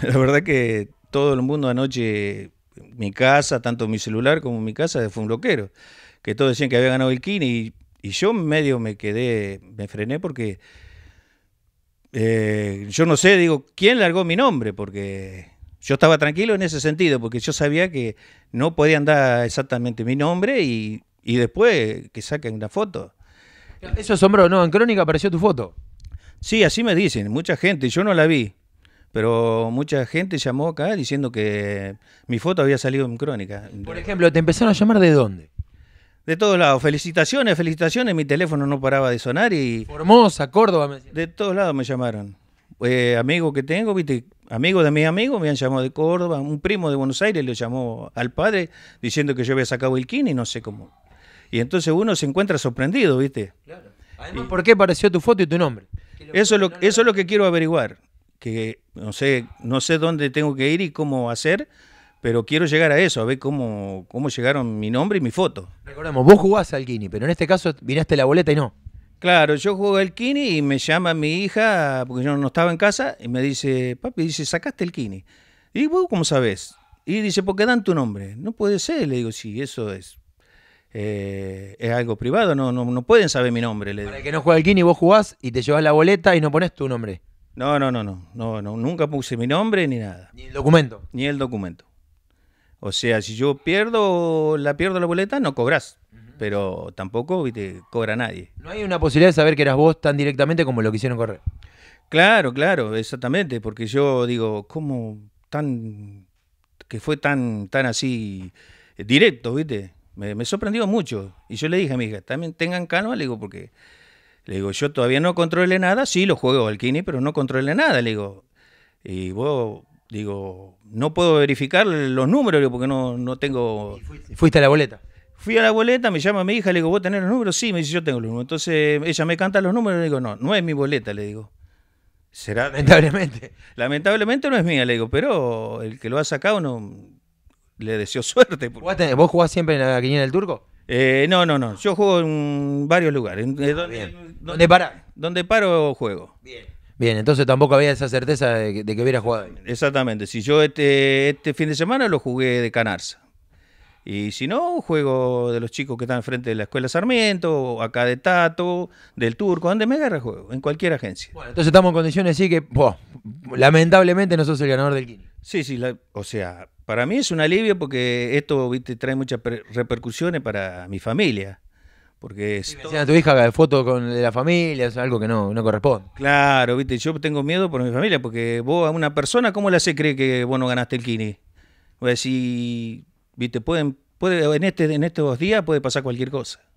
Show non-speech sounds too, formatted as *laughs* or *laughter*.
*laughs* la verdad que todo el mundo anoche, mi casa, tanto mi celular como mi casa, fue un bloquero. Que todos decían que había ganado el Kini y, yo medio me quedé, me frené porque eh, yo no sé, digo, ¿quién largó mi nombre? Porque yo estaba tranquilo en ese sentido, porque yo sabía que no podían dar exactamente mi nombre y, después que saquen una foto. Eso asombró, ¿no? En Crónica apareció tu foto. Sí, así me dicen, mucha gente, yo no la vi pero mucha gente llamó acá diciendo que mi foto había salido en crónica. Por ejemplo, ¿te empezaron a llamar de dónde? De todos lados, felicitaciones, felicitaciones, mi teléfono no paraba de sonar y... Formosa, Córdoba. Me de todos lados me llamaron. Eh, amigo amigos que tengo, viste, amigo de mis amigos me han llamado de Córdoba, un primo de Buenos Aires le llamó al padre diciendo que yo había sacado el y no sé cómo. Y entonces uno se encuentra sorprendido, viste. Claro. Además, ¿por qué apareció tu foto y tu nombre? Eso, lo, eso es lo que quiero averiguar que no sé, no sé dónde tengo que ir y cómo hacer, pero quiero llegar a eso, a ver cómo, cómo llegaron mi nombre y mi foto. Recordemos, vos jugás al Kini, pero en este caso miraste la boleta y no. Claro, yo juego al Kini y me llama mi hija, porque yo no estaba en casa, y me dice, papi, dice, sacaste el Kini. Y vos, ¿cómo sabés? Y dice, ¿por qué dan tu nombre? No puede ser, le digo, sí, eso es. Eh, es algo privado, no, no, no pueden saber mi nombre. que no juegue al Kini, vos jugás y te llevas la boleta y no pones tu nombre. No, no, no, no, no, nunca puse mi nombre ni nada. Ni el documento. Ni el documento. O sea, si yo pierdo, la pierdo la boleta, no cobras. Pero tampoco viste, cobra nadie. No hay una posibilidad de saber que eras vos tan directamente como lo quisieron correr. Claro, claro, exactamente, porque yo digo, ¿cómo tan que fue tan tan así eh, directo, viste? Me, sorprendió mucho. Y yo le dije a mi hija, también tengan calma, le digo, porque le digo, yo todavía no controlé nada, sí lo juego alquini, pero no controlé nada, le digo. Y vos, digo, no puedo verificar los números, porque no, no tengo... Fuiste? a la boleta. Fui a la boleta, me llama mi hija, le digo, ¿vos tenés los números? Sí, me dice, yo tengo los números. Entonces ella me canta los números, le digo, no, no es mi boleta, le digo. Será. Lamentablemente. Lamentablemente no es mía, le digo, pero el que lo ha sacado no le deseo suerte. ¿Vos jugás siempre en la quiniela del turco? Eh, no, no, no. Yo juego en varios lugares. Eh, ¿Dónde donde, para? paro, juego. Bien. Bien, entonces tampoco había esa certeza de que, hubiera jugado. Exactamente. Si yo este, este, fin de semana lo jugué de Canarsa. Y si no, juego de los chicos que están enfrente de la Escuela Sarmiento, acá de Tato, del Turco, donde me agarra juego, en cualquier agencia. Bueno, entonces estamos en condiciones, así que, lamentablemente no sos el ganador del Kini. Sí, sí, la, o sea, para mí es un alivio porque esto ¿viste, trae muchas repercusiones para mi familia. Porque si sí, a tu hija de foto con de la familia, es algo que no, corresponde. Claro, viste, yo tengo miedo por mi familia, porque vos a una persona, ¿cómo la se cree que vos no ganaste el kini? Voy a si, viste, pueden, puede, en, este, en estos días puede pasar cualquier cosa.